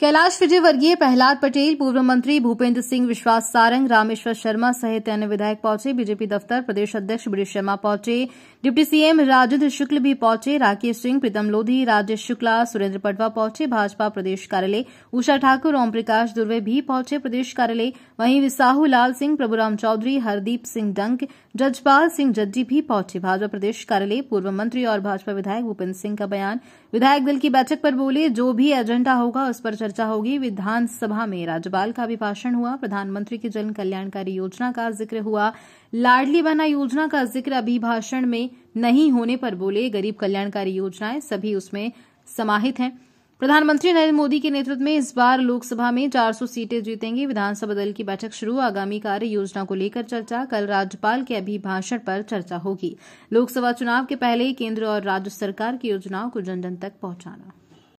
कैलाश विजयवर्गीय प्रहलाद पटेल पूर्व मंत्री भूपेंद्र सिंह विश्वास सारंग रामेश्वर शर्मा सहित अन्य विधायक पहुंचे बीजेपी दफ्तर प्रदेश अध्यक्ष ब्रिज शर्मा पहुंचे डिप्टी सीएम राजेंद्र शुक्ल भी पहुंचे राकेश सिंह प्रीतम लोधी राजेश शुक्ला सुरेंद्र पटवा पहुंचे भाजपा प्रदेश कार्यालय उषा ठाकुर ओम प्रकाश दुर्वे भी पहुंचे प्रदेश कार्यालय वहीं साहू लाल सिंह प्रभुराम चौधरी हरदीप सिंह डंक जजपाल सिंह जज्जी भी पहुंचे भाजपा प्रदेश कार्यालय पूर्व मंत्री और भाजपा विधायक भूपेन्द्र सिंह का बयान विधायक दल की बैठक पर बोले जो भी एजेंडा होगा उस पर चर्चा होगी विधानसभा में राज्यपाल का अभिभाषण हुआ प्रधानमंत्री की जन कल्याणकारी योजना का जिक्र हुआ लाडली बहना योजना का जिक्र अभिभाषण में नहीं होने पर बोले गरीब कल्याणकारी योजनाएं सभी उसमें समाहित हैं प्रधानमंत्री नरेंद्र मोदी के नेतृत्व में इस बार लोकसभा में 400 सीटें जीतेंगे विधानसभा दल की बैठक शुरू आगामी कार्य योजना को लेकर चर्चा कल राज्यपाल के अभिभाषण पर चर्चा होगी लोकसभा चुनाव के पहले केंद्र और राज्य सरकार की योजनाओं को जन जन तक पहुंचाना